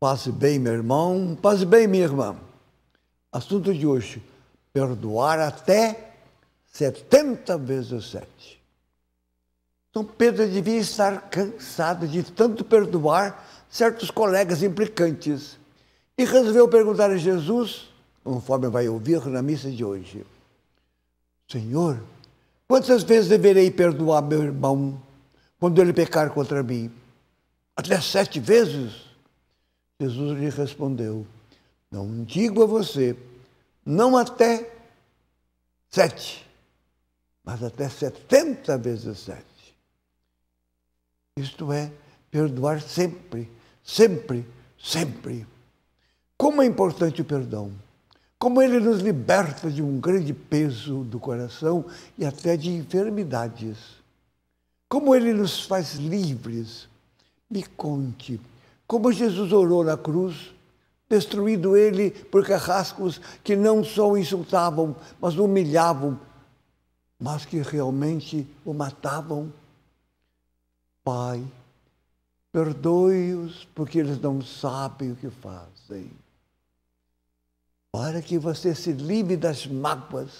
Passe bem, meu irmão. Passe bem, minha irmã. Assunto de hoje: perdoar até 70 vezes 7. Então, Pedro devia estar cansado de tanto perdoar certos colegas implicantes e resolveu perguntar a Jesus, conforme vai ouvir na missa de hoje: Senhor, quantas vezes deverei perdoar meu irmão quando ele pecar contra mim? Até sete vezes? Jesus lhe respondeu: Não digo a você, não até sete, mas até setenta vezes sete. Isto é, perdoar sempre, sempre, sempre. Como é importante o perdão! Como ele nos liberta de um grande peso do coração e até de enfermidades. Como ele nos faz livres. Me conte como Jesus orou na cruz, destruído ele por carrascos que não só insultavam, mas humilhavam, mas que realmente o matavam. Pai, perdoe-os porque eles não sabem o que fazem. Para que você se livre das mágoas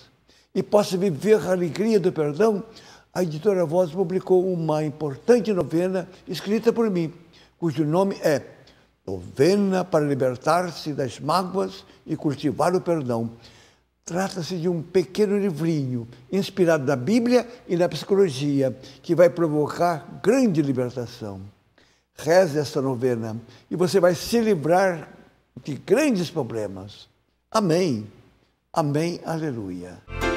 e possa viver a alegria do perdão, a editora Voz publicou uma importante novena escrita por mim, cujo nome é Novena para Libertar-se das Mágoas e Cultivar o Perdão. Trata-se de um pequeno livrinho inspirado na Bíblia e na psicologia que vai provocar grande libertação. Reze esta novena e você vai se livrar de grandes problemas. Amém. Amém. Aleluia.